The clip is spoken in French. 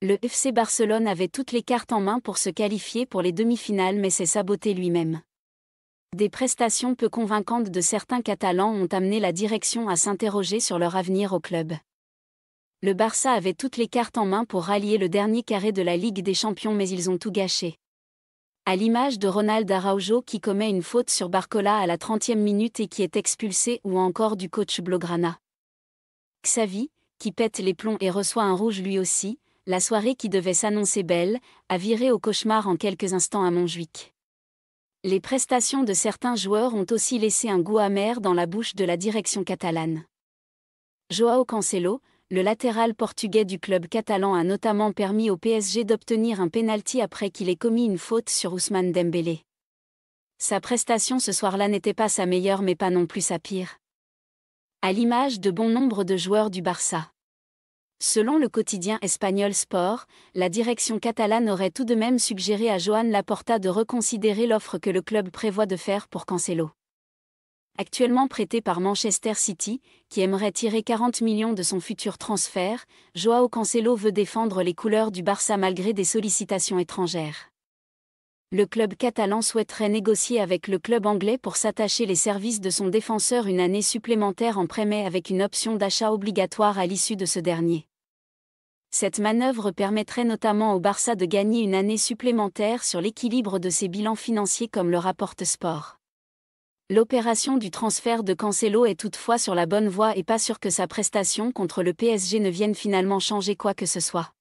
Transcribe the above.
Le FC Barcelone avait toutes les cartes en main pour se qualifier pour les demi-finales mais s'est saboté lui-même. Des prestations peu convaincantes de certains Catalans ont amené la direction à s'interroger sur leur avenir au club. Le Barça avait toutes les cartes en main pour rallier le dernier carré de la Ligue des Champions mais ils ont tout gâché. À l'image de Ronald Araujo qui commet une faute sur Barcola à la 30e minute et qui est expulsé ou encore du coach Blograna. Xavi, qui pète les plombs et reçoit un rouge lui aussi, la soirée qui devait s'annoncer belle, a viré au cauchemar en quelques instants à Montjuic. Les prestations de certains joueurs ont aussi laissé un goût amer dans la bouche de la direction catalane. Joao Cancelo, le latéral portugais du club catalan a notamment permis au PSG d'obtenir un pénalty après qu'il ait commis une faute sur Ousmane Dembélé. Sa prestation ce soir-là n'était pas sa meilleure mais pas non plus sa pire. À l'image de bon nombre de joueurs du Barça. Selon le quotidien espagnol Sport, la direction catalane aurait tout de même suggéré à Joan Laporta de reconsidérer l'offre que le club prévoit de faire pour Cancelo. Actuellement prêté par Manchester City, qui aimerait tirer 40 millions de son futur transfert, Joao Cancelo veut défendre les couleurs du Barça malgré des sollicitations étrangères le club catalan souhaiterait négocier avec le club anglais pour s'attacher les services de son défenseur une année supplémentaire en prêt avec une option d'achat obligatoire à l'issue de ce dernier. Cette manœuvre permettrait notamment au Barça de gagner une année supplémentaire sur l'équilibre de ses bilans financiers comme le rapporte Sport. L'opération du transfert de Cancelo est toutefois sur la bonne voie et pas sûr que sa prestation contre le PSG ne vienne finalement changer quoi que ce soit.